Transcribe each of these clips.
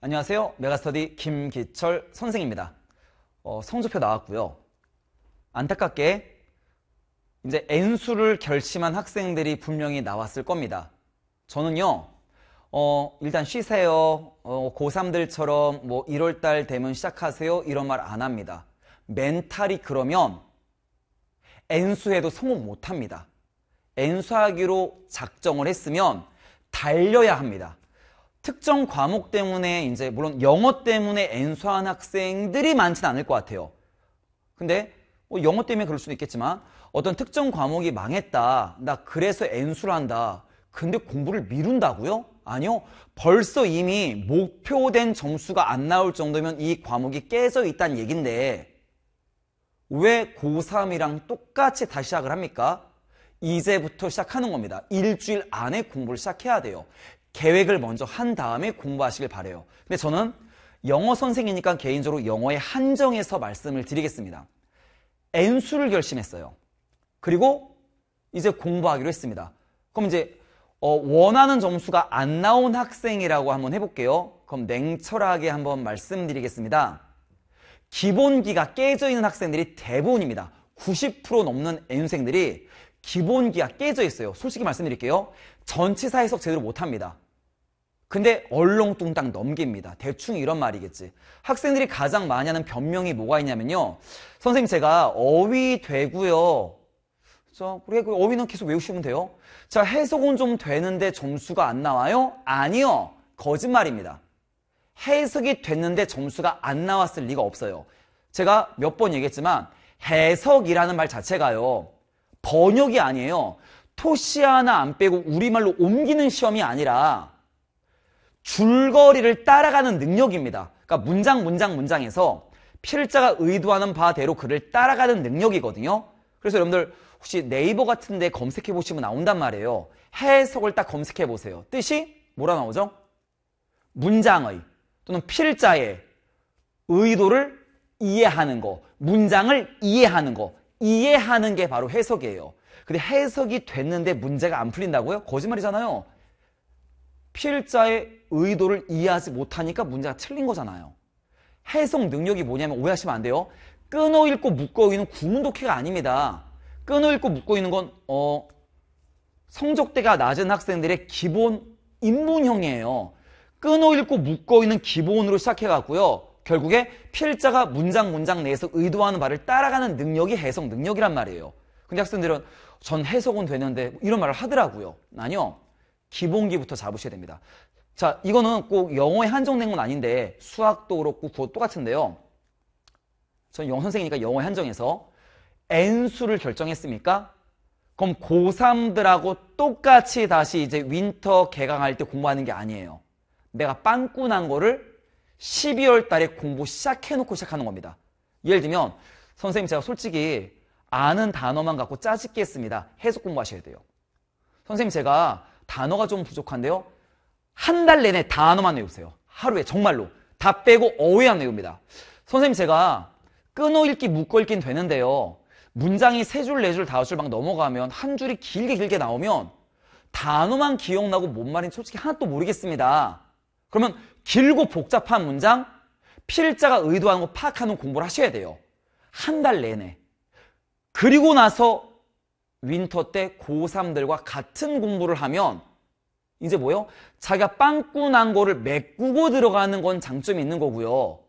안녕하세요. 메가스터디 김기철 선생입니다. 어, 성적표 나왔고요. 안타깝게 이제 N수를 결심한 학생들이 분명히 나왔을 겁니다. 저는요. 어, 일단 쉬세요. 어, 고3들처럼 뭐 1월달 되면 시작하세요. 이런 말 안 합니다. 멘탈이 그러면 N수에도 성공 못합니다. N수하기로 작정을 했으면 달려야 합니다. 특정 과목 때문에 이제 물론 영어 때문에 N수한 학생들이 많지는 않을 것 같아요. 근데 뭐 영어 때문에 그럴 수도 있겠지만 어떤 특정 과목이 망했다. 나 그래서 N수를 한다. 근데 공부를 미룬다고요? 아니요. 벌써 이미 목표된 점수가 안 나올 정도면 이 과목이 깨져 있다는 얘긴데 왜 고3이랑 똑같이 다시 시작을 합니까? 이제부터 시작하는 겁니다. 일주일 안에 공부를 시작해야 돼요. 계획을 먼저 한 다음에 공부하시길 바래요. 근데 저는 영어 선생이니까 개인적으로 영어의 한정에서 말씀을 드리겠습니다. N수를 결심했어요. 그리고 이제 공부하기로 했습니다. 그럼 이제 어, 원하는 점수가 안 나온 학생이라고 한번 해볼게요. 그럼 냉철하게 한번 말씀드리겠습니다. 기본기가 깨져 있는 학생들이 대부분입니다. 90% 넘는 N생들이 기본기가 깨져 있어요. 솔직히 말씀드릴게요. 전치사 해석 제대로 못합니다. 근데 얼렁뚱땅 넘깁니다. 대충 이런 말이겠지. 학생들이 가장 많이 하는 변명이 뭐가 있냐면요. 선생님 제가 어휘 되고요. 자, 그래 어휘는 계속 외우시면 돼요. 자, 해석은 좀 되는데 점수가 안 나와요? 아니요. 거짓말입니다. 해석이 됐는데 점수가 안 나왔을 리가 없어요. 제가 몇 번 얘기했지만 해석이라는 말 자체가요. 번역이 아니에요. 토시 하나 안 빼고 우리말로 옮기는 시험이 아니라 줄거리를 따라가는 능력입니다. 그러니까 문장 문장 문장에서 필자가 의도하는 바대로 글을 따라가는 능력이거든요. 그래서 여러분들 혹시 네이버 같은 데 검색해 보시면 나온단 말이에요. 해석을 딱 검색해 보세요. 뜻이 뭐라 나오죠? 문장의 또는 필자의 의도를 이해하는 거, 문장을 이해하는 거 이해하는 게 바로 해석이에요. 근데 해석이 됐는데 문제가 안 풀린다고요? 거짓말이잖아요. 필자의 의도를 이해하지 못하니까 문제가 틀린 거잖아요. 해석 능력이 뭐냐면 오해하시면 안 돼요. 끊어 읽고 묶어 있는 구문독해가 아닙니다. 끊어 읽고 묶어 있는 건 어, 성적대가 낮은 학생들의 기본 입문형이에요. 끊어 읽고 묶어 있는 기본으로 시작해 갖고요. 결국에 필자가 문장 문장 내에서 의도하는 말을 따라가는 능력이 해석 능력이란 말이에요. 근데 학생들은 전 해석은 되는데 이런 말을 하더라고요. 아니요. 기본기부터 잡으셔야 됩니다. 자, 이거는 꼭 영어에 한정된 건 아닌데 수학도 그렇고 구어 똑같은데요. 전 영어 선생이니까 영어에 한정해서 N수를 결정했습니까? 그럼 고3들하고 똑같이 다시 이제 윈터 개강할 때 공부하는 게 아니에요. 내가 빵꾸 난 거를 12월 달에 공부 시작해놓고 시작하는 겁니다. 예를 들면 선생님 제가 솔직히 아는 단어만 갖고 짜집기 했습니다. 해석 공부하셔야 돼요. 선생님 제가 단어가 좀 부족한데요. 한 달 내내 단어만 외우세요. 하루에 정말로 다 빼고 어휘안 외웁니다. 선생님 제가 끊어 읽기 묶어 읽긴 되는데요. 문장이 세 줄, 네 줄, 다섯 줄 막 넘어가면 한 줄이 길게 길게 나오면 단어만 기억나고 뭔 말인지 솔직히 하나도 모르겠습니다. 그러면 길고 복잡한 문장, 필자가 의도하는 거 파악하는 공부를 하셔야 돼요. 한 달 내내. 그리고 나서 윈터 때 고3들과 같은 공부를 하면 이제 뭐요? 자기가 빵꾸 난 거를 메꾸고 들어가는 건 장점이 있는 거고요.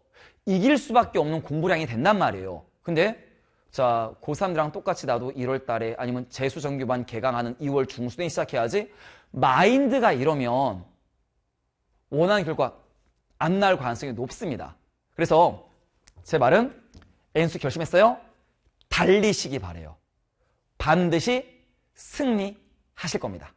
이길 수밖에 없는 공부량이 된단 말이에요. 근데 자 고3들랑 이 똑같이 나도 1월 달에 아니면 재수정규반 개강하는 2월 중순에 시작해야지 마인드가 이러면 원하는 결과 안 날 가능성이 높습니다. 그래서 제 말은 N수 결심했어요? 달리시기 바래요. 반드시 승리하실 겁니다.